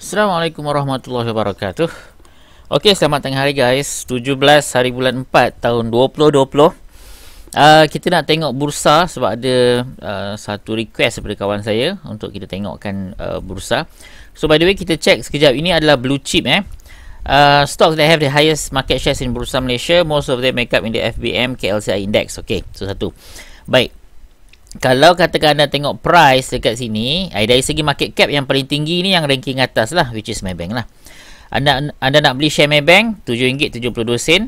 Assalamualaikum warahmatullahi wabarakatuh. Okey, selamat tengah hari guys. 17 hari bulan 4 tahun 2020. Uh, ah, kita nak tengok bursa sebab ada uh, satu request daripada kawan saya untuk kita tengokkan uh, bursa. So by the way, kita check sekejap. Ini adalah blue chip eh. Uh, stocks that have the highest market shares in Bursa Malaysia, most of them make up in the FBM KLCI index. Okay, so satu. Baik kalau katakan anda tengok price dekat sini, eh, dari segi market cap yang paling tinggi ni yang ranking atas lah, which is Maybank lah. Anda anda nak beli share Maybank, RM7.72.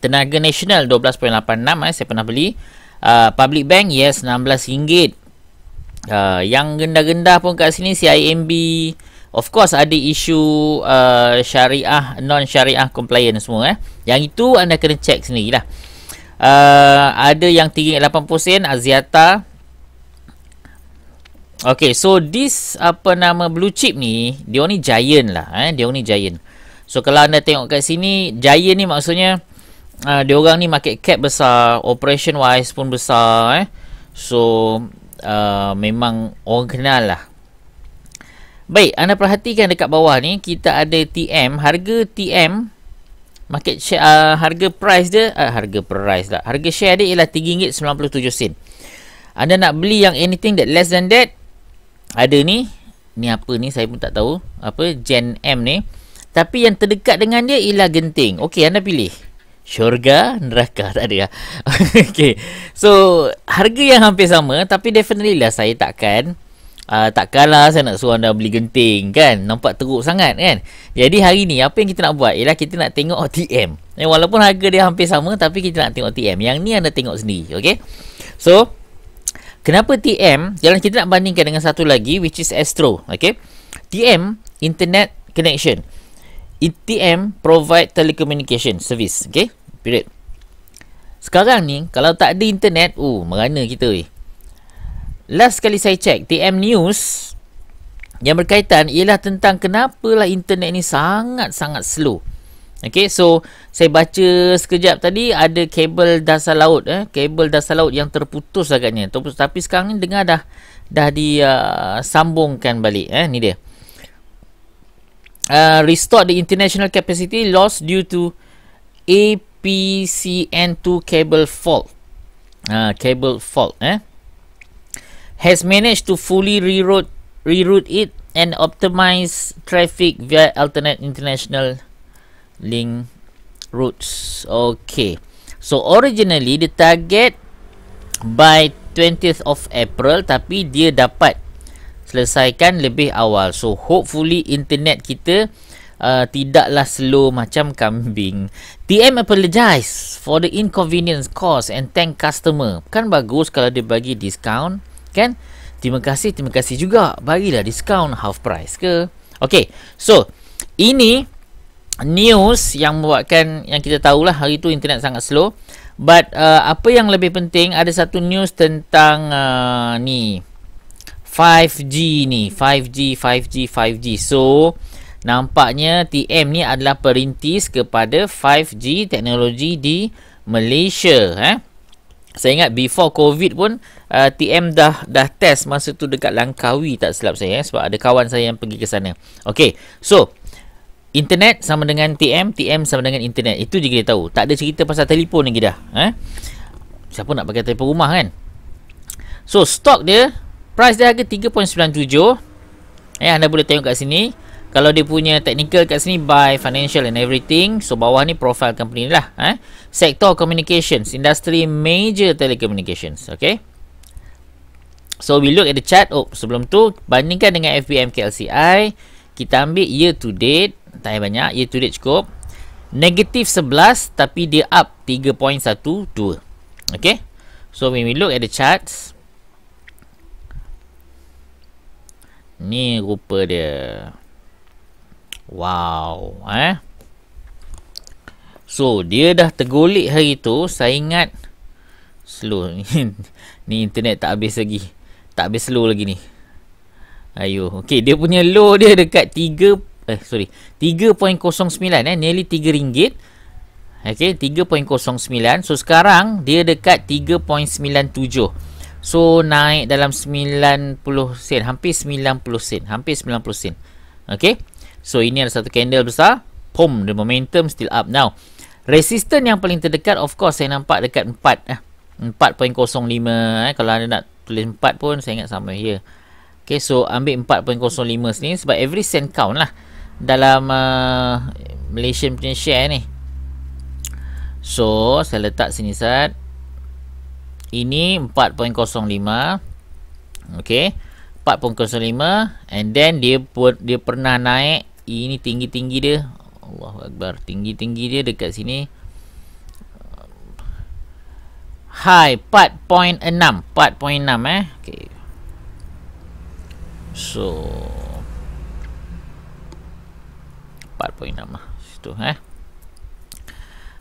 Tenaga Nasional 12.86 eh, saya pernah beli. Uh, Public Bank, yes RM16. Uh, ah, yang gendah-gendah pun kat sini, CIMB. Of course ada isu uh, syariah, non-syariah compliance semua. Eh. Yang itu anda kena check sendiri lah uh, ada yang tinggi RM3.80 Aziata Okay, so this apa nama blue chip ni, dia ni giant lah, eh? dia ni giant. So kalau anda tengok kat sini, giant ni maksudnya uh, dia orang ni market cap besar, operation wise pun besar. Eh? So uh, memang orang kenal lah. Baik, anda perhatikan dekat bawah ni, kita ada TM, harga TM market share uh, harga price dia uh, harga price lah harga share dia ialah RM3.97 anda nak beli yang anything that less than that ada ni ni apa ni saya pun tak tahu apa Gen M ni tapi yang terdekat dengan dia ialah genting ok anda pilih syurga neraka tak ada lah ok so harga yang hampir sama tapi definitely lah saya takkan uh, ah, kalah, saya nak suruh anda beli genting kan nampak teruk sangat kan jadi hari ni apa yang kita nak buat ialah kita nak tengok OTM eh, walaupun harga dia hampir sama tapi kita nak tengok OTM yang ni anda tengok sendiri okay? so kenapa TM jalan kita nak bandingkan dengan satu lagi which is Astro okay? TM internet connection ITM provide telecommunication service okay? period sekarang ni kalau tak ada internet uh, merana kita weh last kali saya cek TM News yang berkaitan ialah tentang kenapalah internet ni sangat-sangat slow. Okay, so saya baca sekejap tadi ada kabel dasar laut eh, kabel dasar laut yang terputus agaknya. Tapi sekarang ni dengar dah dah disambungkan uh, balik eh, ni dia. Uh, restore the international capacity lost due to APCN2 cable fault. Uh, cable fault eh has managed to fully reroute reroute it and optimize traffic via alternate international link routes. Okay. So originally the target by 20th of April tapi dia dapat selesaikan lebih awal. So hopefully internet kita uh, tidaklah slow macam kambing. TM apologize for the inconvenience caused and thank customer. Kan bagus kalau dia bagi discount kan? Terima kasih, terima kasih juga. Bagilah diskaun half price ke. Okay, so ini news yang membuatkan yang kita tahulah hari tu internet sangat slow. But uh, apa yang lebih penting ada satu news tentang uh, ni 5G ni 5G 5G 5G so nampaknya TM ni adalah perintis kepada 5G teknologi di Malaysia eh saya ingat before covid pun uh, TM dah dah test masa tu dekat Langkawi tak silap saya eh? sebab ada kawan saya yang pergi ke sana. Okay, so internet sama dengan TM, TM sama dengan internet. Itu je kita tahu. Tak ada cerita pasal telefon lagi dah. Eh? Siapa nak pakai telefon rumah kan? So stock dia, price dia harga 3.97. Eh, anda boleh tengok kat sini kalau dia punya technical kat sini buy financial and everything so bawah ni profile company ni lah eh sektor communications industry major telecommunications okay so we look at the chart oh sebelum tu bandingkan dengan FBM KLCI kita ambil year to date tak banyak year to date cukup negatif 11 tapi dia up 3.12 okay so when we look at the charts ni rupa dia Wow, eh. So, dia dah tergolik hari tu, saya ingat slow ni internet tak habis lagi. Tak habis slow lagi ni. Ayo, okey dia punya low dia dekat 3 eh sorry, 3.09 eh nearly 3 ringgit. Okey, 3.09. So sekarang dia dekat 3.97. So naik dalam 90 sen, hampir 90 sen, hampir 90 sen. okay. So ini adalah satu candle besar. Boom, the momentum still up now. Resistance yang paling terdekat of course saya nampak dekat 4 eh. 4.05 eh kalau anda nak tulis 4 pun saya ingat sama here. Okay, so ambil 4.05 ni sebab every cent count lah dalam uh, Malaysian punya share ni. So, saya letak sini saat. Ini 4.05. Okay. 4.05 and then dia dia pernah naik E ni tinggi-tinggi dia Allahu Akbar Tinggi-tinggi dia dekat sini High 4.6 4.6 eh Okay So 4.6 lah Situ eh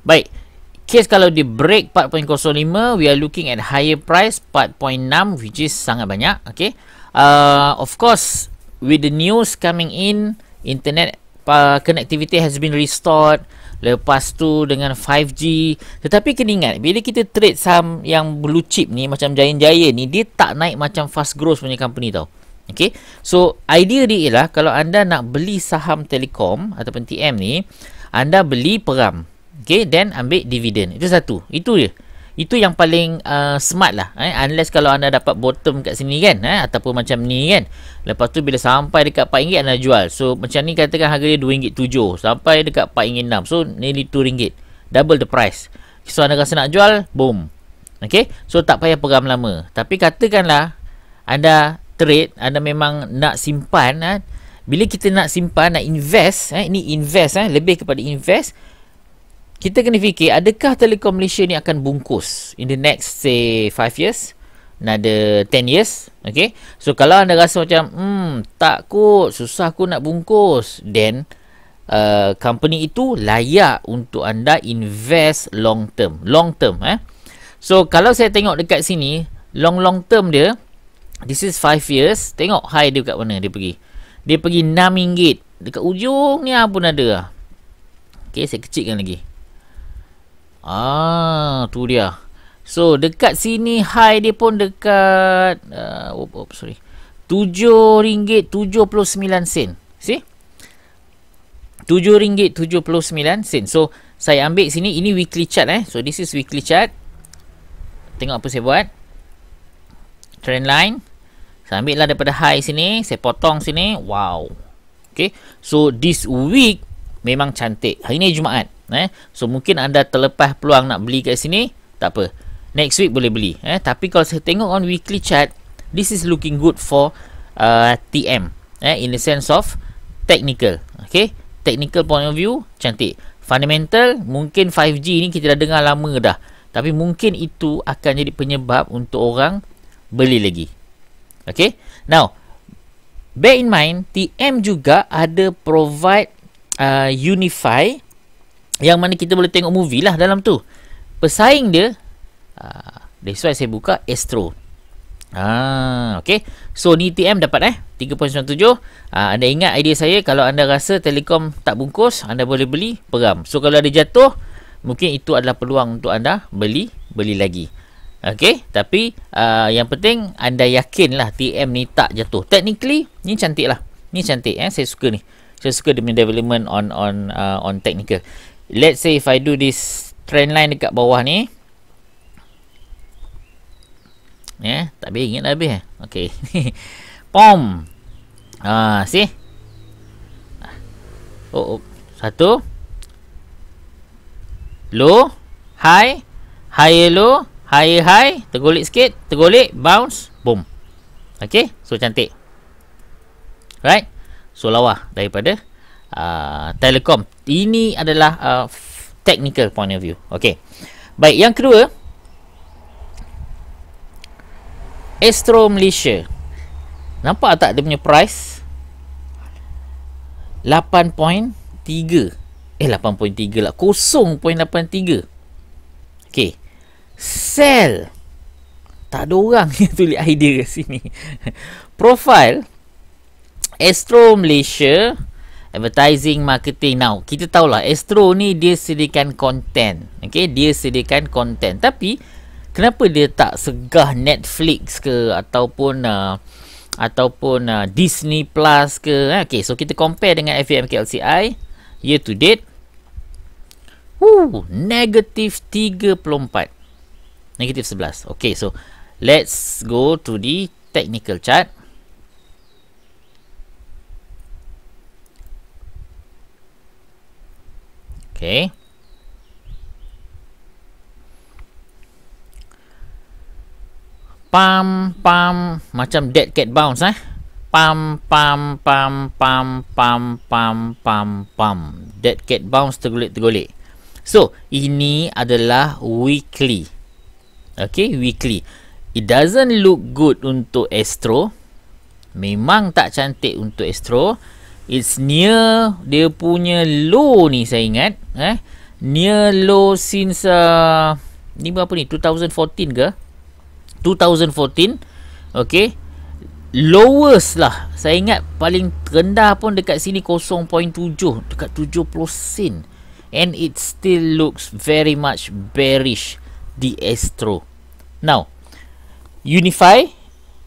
Baik Case kalau di break 4.05 We are looking at higher price 4.6 Which is sangat banyak Okay uh, Of course With the news coming in internet uh, connectivity has been restored lepas tu dengan 5G tetapi kena ingat bila kita trade saham yang blue chip ni macam Jaya Jaya ni dia tak naik macam fast growth punya company tau okey so idea dia ialah kalau anda nak beli saham telekom ataupun TM ni anda beli peram okey then ambil dividen itu satu itu je itu yang paling uh, smart lah eh? Unless kalau anda dapat bottom kat sini kan eh? Ataupun macam ni kan Lepas tu bila sampai dekat RM4 anda jual So macam ni katakan harga dia RM2.7 Sampai dekat RM4.6 So nearly RM2 Double the price So anda rasa nak jual Boom Okay So tak payah pegang lama Tapi katakanlah Anda trade Anda memang nak simpan eh? Bila kita nak simpan Nak invest eh? Ini invest eh? Lebih kepada invest kita kena fikir adakah Telekom Malaysia ni akan bungkus in the next say 5 years another 10 years okay so kalau anda rasa macam hmm tak kot susah aku nak bungkus then uh, company itu layak untuk anda invest long term long term eh so kalau saya tengok dekat sini long long term dia this is 5 years tengok high dia dekat mana dia pergi dia pergi RM6 dekat ujung ni apa pun ada lah. Okay, saya kecilkan lagi. Ah, tu dia. So, dekat sini high dia pun dekat uh, oops, oops, sorry. RM7.79. See? RM7.79. So, saya ambil sini. Ini weekly chart eh. So, this is weekly chart. Tengok apa saya buat. Trend line. Saya ambil lah daripada high sini. Saya potong sini. Wow. Okay. So, this week memang cantik. Hari ni Jumaat eh so mungkin anda terlepas peluang nak beli kat sini tak apa next week boleh beli eh tapi kalau saya tengok on weekly chart this is looking good for uh, TM eh in the sense of technical okay technical point of view cantik fundamental mungkin 5G ni kita dah dengar lama dah tapi mungkin itu akan jadi penyebab untuk orang beli lagi okay now bear in mind TM juga ada provide uh, unify yang mana kita boleh tengok movie lah dalam tu. Pesaing dia. Uh, that's why saya buka Astro. Ah, okay. So, ni TM dapat eh. 3.97. Uh, ah, anda ingat idea saya. Kalau anda rasa telekom tak bungkus. Anda boleh beli. Peram. So, kalau ada jatuh. Mungkin itu adalah peluang untuk anda beli. Beli lagi. Okay. Tapi uh, yang penting anda yakin lah TM ni tak jatuh. Technically ni cantik lah. Ni cantik eh. Saya suka ni. Saya suka dia development on on uh, on technical let's say if I do this trend line dekat bawah ni ya yeah, tak habis ingat habis eh okey pom ha sih ah. oh, oh satu low high high low high high tergolek sikit tergolek bounce boom okey so cantik right so lawa daripada uh, ah, telekom. Ini adalah uh, technical point of view. Okey. Baik, yang kedua Astro Malaysia. Nampak tak dia punya price? 8.3. Eh 8.3 lah. Kosong 0.83. Okey. Sell. Tak ada orang yang tulis idea kat sini. Profile Astro Malaysia advertising marketing now kita tahulah Astro ni dia sediakan content okay? dia sediakan content tapi kenapa dia tak segah Netflix ke ataupun uh, ataupun uh, Disney Plus ke eh, Okay, so kita compare dengan FVM KLCI year to date Woo, negative 34 negative 11 Okay, so let's go to the technical chart Okay. Pam, pam. Macam dead cat bounce, eh. Pam, pam, pam, pam, pam, pam, pam, pam. Dead cat bounce tergolek tergolik So, ini adalah weekly. Okay, weekly. It doesn't look good untuk Astro. Memang tak cantik untuk Astro. It's near dia punya low ni saya ingat eh near low since uh, ni berapa ni 2014 ke 2014 okay lowest lah saya ingat paling rendah pun dekat sini 0.7 dekat 70 sen and it still looks very much bearish the astro now unify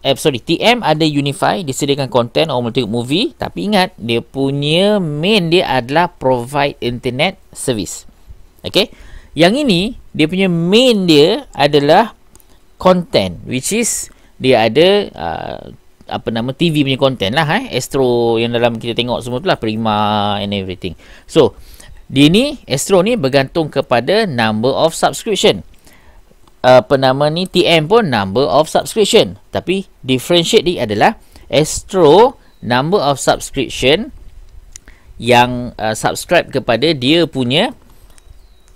eh, sorry TM ada Unify disediakan content or multi movie tapi ingat dia punya main dia adalah provide internet service okay yang ini dia punya main dia adalah content which is dia ada uh, apa nama TV punya content lah eh Astro yang dalam kita tengok semua tu lah Prima and everything so dia ni Astro ni bergantung kepada number of subscription apa nama ni TM pun number of subscription tapi differentiate dia adalah Astro number of subscription yang uh, subscribe kepada dia punya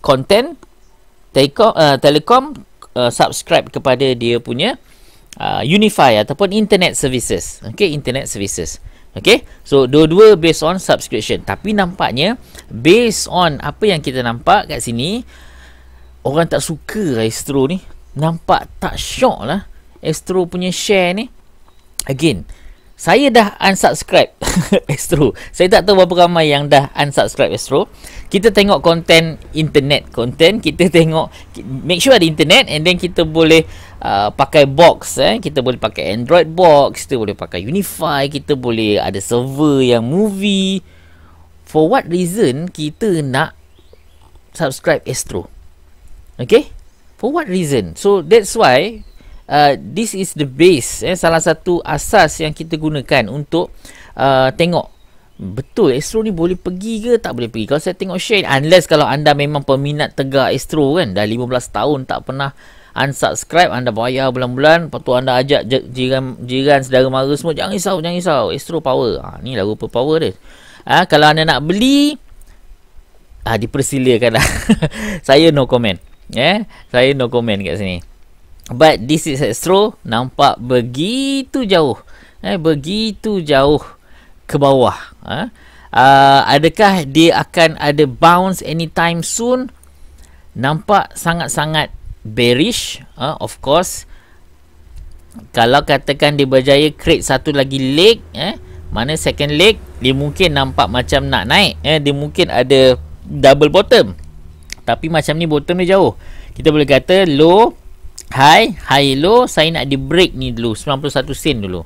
content telekom, uh, telekom uh, subscribe kepada dia punya uh, unify ataupun internet services okey internet services okey so dua-dua based on subscription tapi nampaknya based on apa yang kita nampak kat sini orang tak suka Astro ni nampak tak syok lah Astro punya share ni again saya dah unsubscribe Astro saya tak tahu berapa ramai yang dah unsubscribe Astro kita tengok konten internet konten kita tengok make sure ada internet and then kita boleh uh, pakai box eh kita boleh pakai android box kita boleh pakai unify kita boleh ada server yang movie for what reason kita nak subscribe Astro Okay? For what reason? So that's why uh, this is the base, eh, salah satu asas yang kita gunakan untuk uh, tengok betul Astro ni boleh pergi ke tak boleh pergi. Kalau saya tengok Shane, unless kalau anda memang peminat tegak Astro kan, dah 15 tahun tak pernah unsubscribe, anda bayar bulan-bulan, lepas tu anda ajak jiran, jiran sedara mara semua, jangan risau, jangan risau, Astro power. Ha, ni lah rupa power dia. Ha, kalau anda nak beli, ah ha, dipersilakan lah. saya no comment. Yeah, saya no comment kat sini. But this is Astro nampak begitu jauh. Eh, begitu jauh ke bawah. Eh? Uh, adakah dia akan ada bounce anytime soon? Nampak sangat-sangat bearish. Uh, of course. Kalau katakan dia berjaya create satu lagi leg. Eh, mana second leg? Dia mungkin nampak macam nak naik. Eh, dia mungkin ada double bottom. Tapi macam ni bottom ni jauh. Kita boleh kata low, high, high, low. Saya nak di break ni dulu. 91 sen dulu.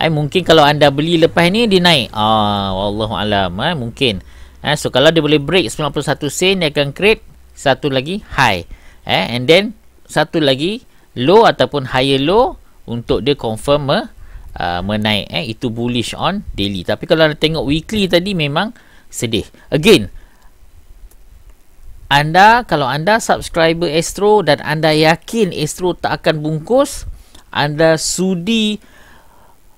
Eh, mungkin kalau anda beli lepas ni dia naik. Ah, Allah Eh, mungkin. Eh, so kalau dia boleh break 91 sen dia akan create satu lagi high. Eh, and then satu lagi low ataupun higher low untuk dia confirm eh, uh, menaik. Eh, itu bullish on daily. Tapi kalau anda tengok weekly tadi memang sedih. Again, anda kalau anda subscriber Astro dan anda yakin Astro tak akan bungkus anda sudi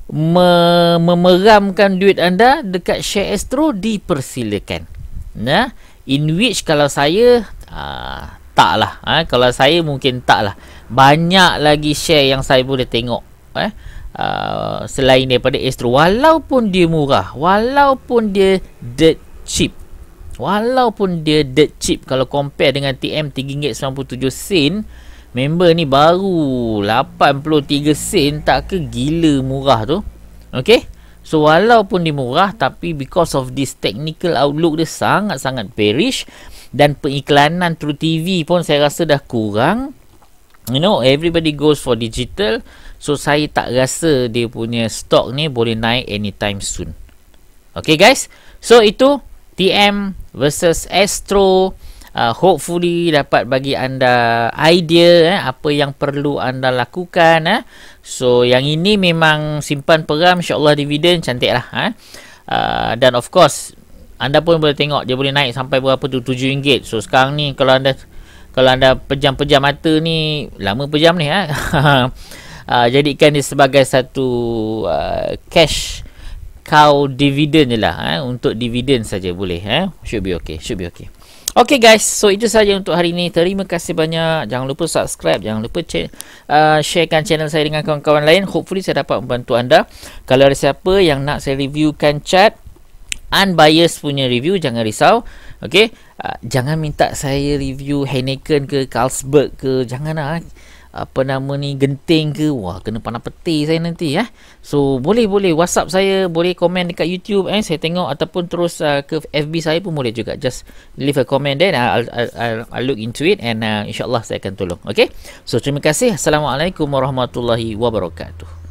me- memeramkan duit anda dekat share Astro dipersilakan nah in which kalau saya aa, ah, tak ha? Ah, kalau saya mungkin taklah. banyak lagi share yang saya boleh tengok eh Uh, selain daripada Astro walaupun dia murah walaupun dia dirt cheap walaupun dia dirt cheap kalau compare dengan TM rm sen member ni baru 83 sen tak ke gila murah tu okey so walaupun dia murah tapi because of this technical outlook dia sangat-sangat perish dan pengiklanan True TV pun saya rasa dah kurang you know everybody goes for digital so saya tak rasa dia punya stock ni boleh naik anytime soon okay guys so itu TM versus Astro. Uh, hopefully dapat bagi anda idea eh, apa yang perlu anda lakukan. Eh. So yang ini memang simpan peram insyaAllah dividen cantik lah. Eh. Uh, dan of course anda pun boleh tengok dia boleh naik sampai berapa tu RM7. So sekarang ni kalau anda kalau anda pejam-pejam mata ni lama pejam ni. Eh. uh, jadikan dia sebagai satu uh, cash cash kau dividen je lah eh? Untuk dividen saja boleh eh? Should be okay Should be okay Okay guys So itu saja untuk hari ini Terima kasih banyak Jangan lupa subscribe Jangan lupa uh, sharekan channel saya Dengan kawan-kawan lain Hopefully saya dapat membantu anda Kalau ada siapa yang nak saya reviewkan chat Unbiased punya review Jangan risau Okay uh, Jangan minta saya review Heineken ke Carlsberg ke janganlah. lah eh? apa nama ni genting ke wah kena panah peti saya nanti eh so boleh boleh whatsapp saya boleh komen dekat youtube eh saya tengok ataupun terus uh, ke fb saya pun boleh juga just leave a comment then uh, i'll, I'll, I'll look into it and uh, insyaallah saya akan tolong okay so terima kasih assalamualaikum warahmatullahi wabarakatuh